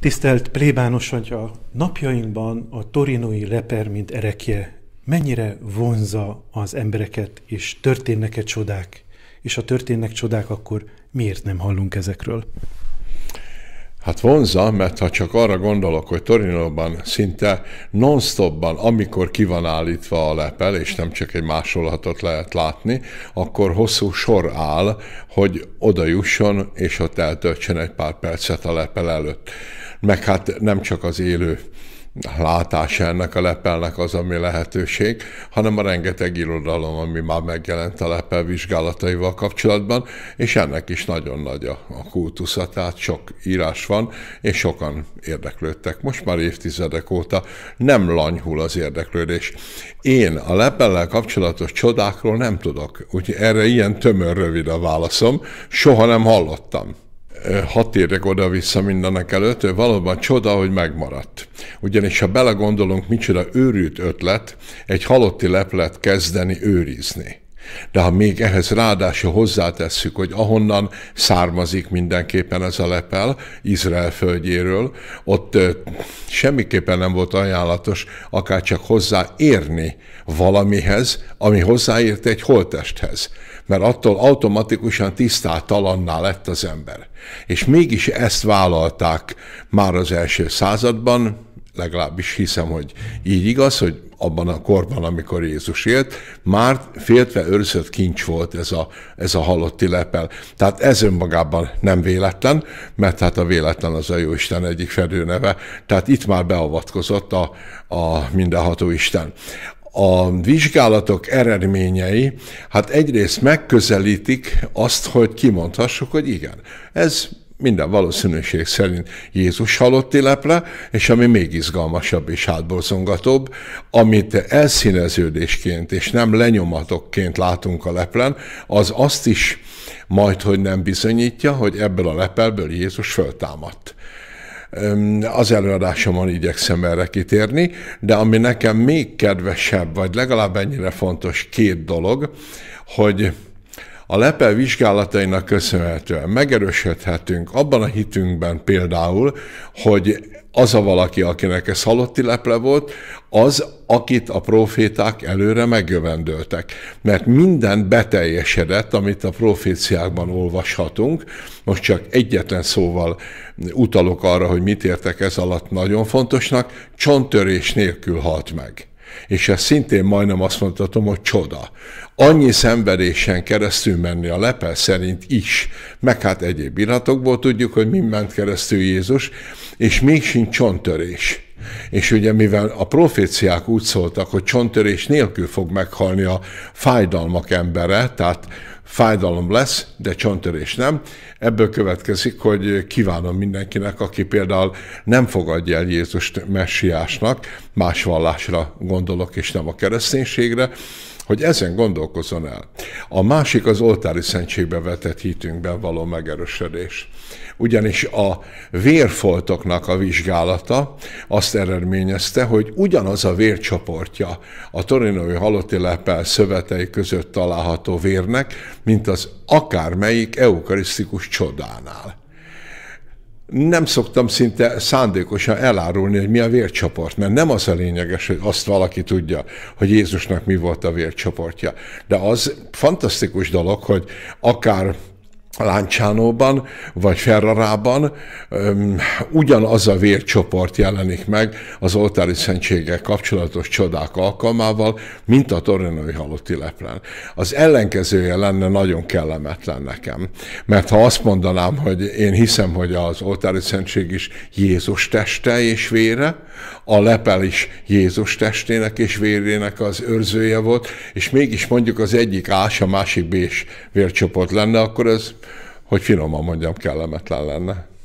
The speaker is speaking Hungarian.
Tisztelt plébános atya, napjainkban a torinói reper, mint erekje, mennyire vonza az embereket, és történnek-e csodák? És ha történnek csodák, akkor miért nem hallunk ezekről? Hát vonza, mert ha csak arra gondolok, hogy Torinóban szinte non-stopban, amikor ki van állítva a lepel, és nem csak egy másolatot lehet látni, akkor hosszú sor áll, hogy oda jusson, és ott eltöltsen egy pár percet a lepel előtt meg hát nem csak az élő látás ennek a lepelnek az, ami lehetőség, hanem a rengeteg irodalom, ami már megjelent a lepel vizsgálataival kapcsolatban, és ennek is nagyon nagy a, a kultusza, tehát sok írás van, és sokan érdeklődtek. Most már évtizedek óta nem lanyhul az érdeklődés. Én a lepellel kapcsolatos csodákról nem tudok, úgyhogy erre ilyen tömör rövid a válaszom, soha nem hallottam hat érjek oda-vissza mindenek előtt, valóban csoda, hogy megmaradt. Ugyanis, ha belegondolunk, micsoda őrült ötlet egy halotti leplet kezdeni őrizni. De ha még ehhez ráadásul hozzátesszük, hogy ahonnan származik mindenképpen ez a lepel, Izrael földjéről, ott ö, semmiképpen nem volt ajánlatos akár csak hozzáérni valamihez, ami hozzáért egy holtesthez mert attól automatikusan tisztátalanná lett az ember. És mégis ezt vállalták már az első században, legalábbis hiszem, hogy így igaz, hogy abban a korban, amikor Jézus élt, már féltve őrzött kincs volt ez a, ez a halotti lepel. Tehát ez önmagában nem véletlen, mert hát a véletlen az a Jóisten egyik fedőneve, tehát itt már beavatkozott a, a mindenható Isten a vizsgálatok eredményei, hát egyrészt megközelítik azt, hogy kimondhassuk, hogy igen, ez minden valószínűség szerint Jézus halotti leple, és ami még izgalmasabb és hátborzongatóbb, amit elszíneződésként és nem lenyomatokként látunk a leplen, az azt is majd, hogy nem bizonyítja, hogy ebből a lepelből Jézus föltámadt. Az előadásomon igyekszem erre kitérni, de ami nekem még kedvesebb, vagy legalább ennyire fontos két dolog, hogy a lepel vizsgálatainak köszönhetően megerősödhetünk abban a hitünkben például, hogy az a valaki, akinek ez halotti leple volt, az, akit a proféták előre megjövendöltek. Mert minden beteljesedett, amit a proféciákban olvashatunk. Most csak egyetlen szóval utalok arra, hogy mit értek ez alatt nagyon fontosnak, csontörés nélkül halt meg. És ezt szintén majdnem azt mondhatom, hogy csoda. Annyi szenvedésen keresztül menni a lepel szerint is, meg hát egyéb iratokból tudjuk, hogy mi ment keresztül Jézus, és még sincs csontörés. És ugye mivel a proféciák úgy szóltak, hogy csontörés nélkül fog meghalni a fájdalmak embere, tehát fájdalom lesz, de csontörés nem. Ebből következik, hogy kívánom mindenkinek, aki például nem fogadja el Jézust messiásnak, más vallásra gondolok, és nem a kereszténységre, hogy ezen gondolkozzon el. A másik az oltári szentségbe vetett hitünkben való megerősödés. Ugyanis a vérfoltoknak a vizsgálata azt eredményezte, hogy ugyanaz a vércsoportja a torinói halotti lepel szövetei között található vérnek, mint az akármelyik eukarisztikus csodánál nem szoktam szinte szándékosan elárulni, hogy mi a vércsoport, mert nem az a lényeges, hogy azt valaki tudja, hogy Jézusnak mi volt a vércsoportja. De az fantasztikus dolog, hogy akár Láncsánóban vagy Ferrarában um, ugyanaz a vércsoport jelenik meg az oltári szentséggel kapcsolatos csodák alkalmával, mint a torinói halotti leplen. Az ellenkezője lenne nagyon kellemetlen nekem, mert ha azt mondanám, hogy én hiszem, hogy az oltári szentség is Jézus teste és vére, a lepel is Jézus testének és vérének az őrzője volt, és mégis mondjuk az egyik ás, a másik bés vércsoport lenne, akkor ez, hogy finoman mondjam, kellemetlen lenne.